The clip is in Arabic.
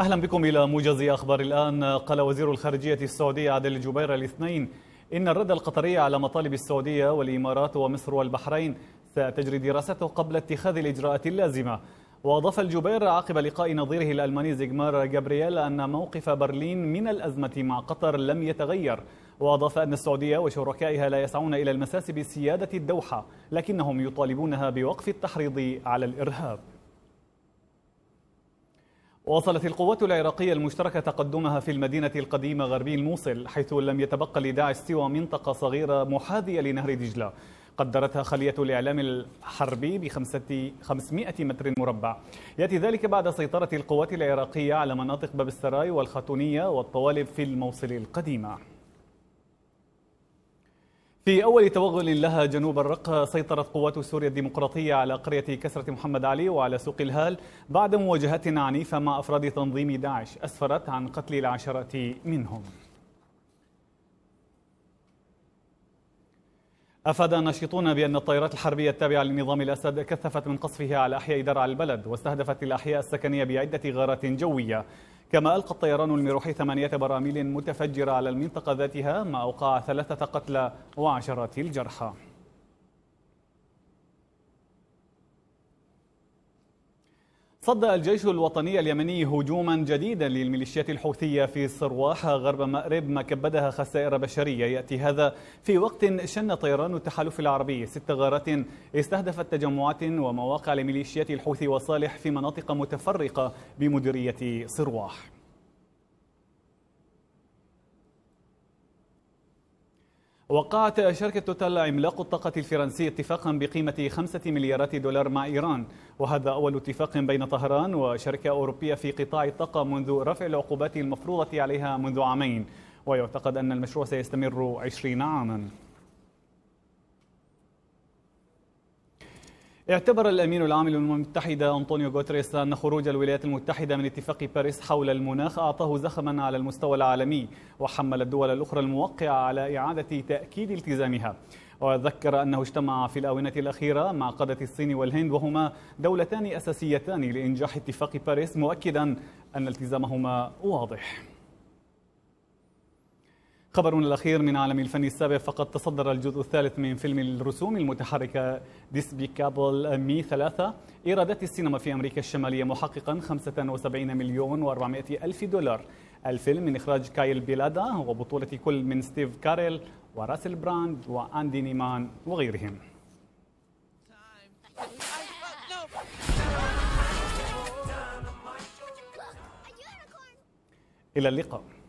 أهلا بكم إلى موجز أخبار الآن قال وزير الخارجية السعودية عادل الجبير الاثنين إن الرد القطري على مطالب السعودية والإمارات ومصر والبحرين ستجري دراسته قبل اتخاذ الإجراءات اللازمة وأضاف الجبير عقب لقاء نظيره الألماني زيغمار جابرييل أن موقف برلين من الأزمة مع قطر لم يتغير وأضاف أن السعودية وشركائها لا يسعون إلى المساس بسيادة الدوحة لكنهم يطالبونها بوقف التحريض على الإرهاب واصلت القوات العراقية المشتركة تقدمها في المدينة القديمة غربي الموصل حيث لم يتبقى لداعش سوى منطقة صغيرة محاذية لنهر دجلة قدرتها خلية الإعلام الحربي ب 500 متر مربع يأتي ذلك بعد سيطرة القوات العراقية على مناطق باب السراي والخاتونية والطوالب في الموصل القديمة في أول توغل لها جنوب الرقة سيطرت قوات سوريا الديمقراطية على قرية كسرة محمد علي وعلى سوق الهال بعد مواجهات عنيفة مع أفراد تنظيم داعش أسفرت عن قتل العشرة منهم أفاد ناشطون بأن الطائرات الحربية التابعة لنظام الأسد كثفت من قصفها على أحياء درع البلد واستهدفت الأحياء السكنية بعدة غارات جوية كما ألقى الطيران المروحي ثمانية براميل متفجرة على المنطقة ذاتها ما أوقع ثلاثة قتلى وعشرات الجرحى صد الجيش الوطني اليمني هجوما جديدا للميليشيات الحوثية في صرواح غرب مأرب ما كبدها خسائر بشرية يأتي هذا في وقت شن طيران التحالف العربي ست غارات استهدفت تجمعات ومواقع لميليشيات الحوثي وصالح في مناطق متفرقة بمديرية صرواح وقعت شركة توتال عملاق الطاقة الفرنسي اتفاقا بقيمة خمسة مليارات دولار مع إيران وهذا أول اتفاق بين طهران وشركة أوروبية في قطاع الطاقة منذ رفع العقوبات المفروضة عليها منذ عامين ويعتقد أن المشروع سيستمر 20 عاماً اعتبر الأمين العام للأمم المتحدة أنطونيو غوتريس أن خروج الولايات المتحدة من اتفاق باريس حول المناخ أعطاه زخما على المستوى العالمي وحمل الدول الأخرى الموقعة على إعادة تأكيد التزامها وذكر أنه اجتمع في الآونة الأخيرة مع قادة الصين والهند وهما دولتان أساسيتان لإنجاح اتفاق باريس مؤكدا أن التزامهما واضح خبرنا الأخير من عالم الفن السابق فقد تصدر الجزء الثالث من فيلم الرسوم المتحركة ديسبيكابل مي ثلاثة إيرادات السينما في أمريكا الشمالية محققا 75 مليون و400 ألف دولار الفيلم من إخراج كايل بيلادا وبطولة كل من ستيف كاريل وراسل براند وأندي نيمان وغيرهم إلى اللقاء